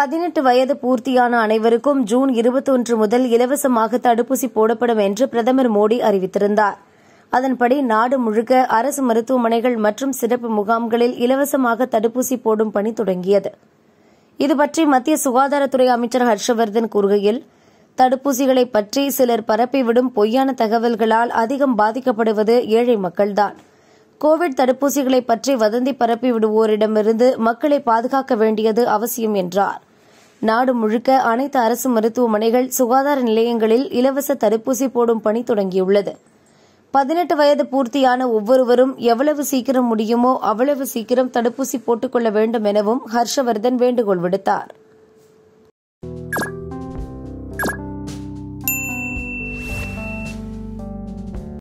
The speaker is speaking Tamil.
பதினெட்டு வயது பூர்த்தியான அனைவருக்கும் ஜூன் இருபத்தொன்று முதல் இலவசமாக தடுப்பூசி போடப்படும் என்று பிரதமர் மோடி அறிவித்திருந்தார் அதன்படி நாடு முழுக்க அரசு மருத்துவமனைகள் மற்றும் சிறப்பு முகாம்களில் இலவசமாக தடுப்பூசி போடும் பணி தொடங்கியது இதுபற்றி மத்திய சுகாதாரத்துறை அமைச்சர் ஹர்ஷவர்தன் கூறுகையில் தடுப்பூசிகளை பற்றி சிலர் பரப்பிவிடும் பொய்யான தகவல்களால் அதிகம் பாதிக்கப்படுவது ஏழை மக்கள்தான் கோவிட் தடுப்பூசிகளை பற்றி வதந்தி பரப்பிவிடுவோரிடமிருந்து மக்களை பாதுகாக்க வேண்டியது அவசியம் என்றார் நாடு முழுக்க அனைத்து அரசு மருத்துவமனைகள் சுகாதார நிலையங்களில் இலவச தடுப்பூசி போடும் பணி தொடங்கியுள்ளது பதினெட்டு வயது பூர்த்தியான ஒவ்வொருவரும் எவ்வளவு சீக்கிரம் முடியுமோ அவ்வளவு சீக்கிரம் தடுப்பூசி போட்டுக்கொள்ள வேண்டும் எனவும் ஹர்ஷவர்தன் வேண்டுகோள் விடுத்தார்